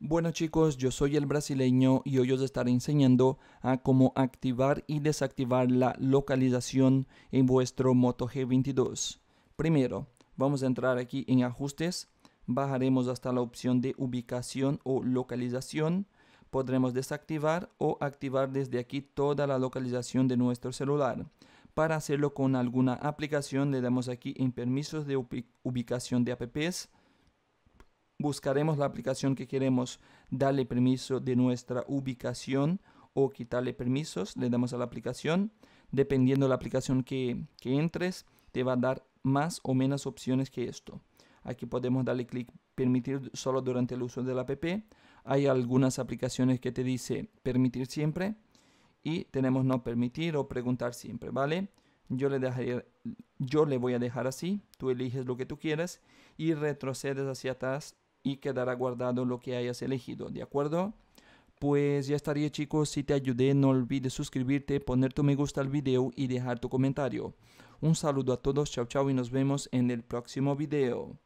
Bueno chicos, yo soy el brasileño y hoy os estaré enseñando a cómo activar y desactivar la localización en vuestro Moto G22. Primero, vamos a entrar aquí en ajustes, bajaremos hasta la opción de ubicación o localización, podremos desactivar o activar desde aquí toda la localización de nuestro celular. Para hacerlo con alguna aplicación le damos aquí en permisos de ubicación de apps, buscaremos la aplicación que queremos darle permiso de nuestra ubicación o quitarle permisos. Le damos a la aplicación. Dependiendo de la aplicación que, entres, te va a dar más o menos opciones que esto. Aquí podemos darle clic permitir solo durante el uso de la app. Hay algunas aplicaciones que te dice permitir siempre y tenemos no permitir o preguntar siempre, ¿vale? Yo le, yo le voy a dejar así, tú eliges lo que tú quieras y retrocedes hacia atrás y quedará guardado lo que hayas elegido, ¿de acuerdo? Pues ya estaría chicos, si te ayudé no olvides suscribirte, poner tu me gusta al video y dejar tu comentario. Un saludo a todos, chao chao y nos vemos en el próximo video.